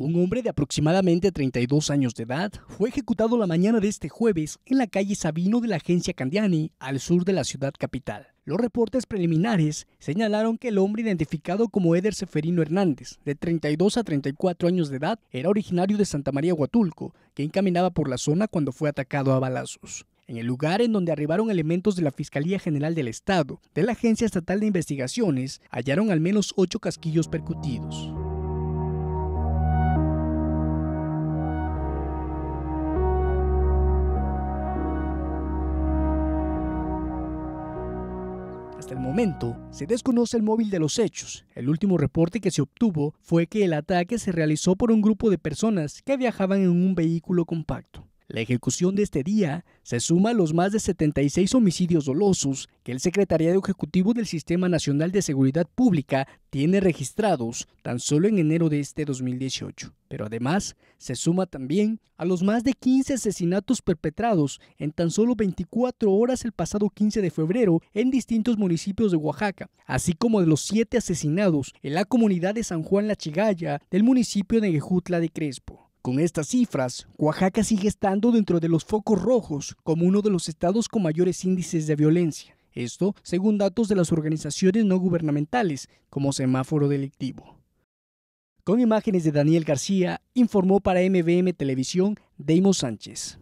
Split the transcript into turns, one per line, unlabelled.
Un hombre de aproximadamente 32 años de edad fue ejecutado la mañana de este jueves en la calle Sabino de la agencia Candiani, al sur de la ciudad capital. Los reportes preliminares señalaron que el hombre identificado como Eder Seferino Hernández, de 32 a 34 años de edad, era originario de Santa María Huatulco, que encaminaba por la zona cuando fue atacado a balazos. En el lugar en donde arribaron elementos de la Fiscalía General del Estado, de la Agencia Estatal de Investigaciones, hallaron al menos ocho casquillos percutidos. Hasta el momento, se desconoce el móvil de los hechos. El último reporte que se obtuvo fue que el ataque se realizó por un grupo de personas que viajaban en un vehículo compacto. La ejecución de este día se suma a los más de 76 homicidios dolosos que el Secretariado Ejecutivo del Sistema Nacional de Seguridad Pública tiene registrados tan solo en enero de este 2018. Pero además se suma también a los más de 15 asesinatos perpetrados en tan solo 24 horas el pasado 15 de febrero en distintos municipios de Oaxaca, así como de los siete asesinados en la comunidad de San Juan La Chigaya del municipio de gujutla de Crespo. Con estas cifras, Oaxaca sigue estando dentro de los focos rojos como uno de los estados con mayores índices de violencia. Esto según datos de las organizaciones no gubernamentales como Semáforo Delictivo. Con imágenes de Daniel García, informó para MBM Televisión Deimos Sánchez.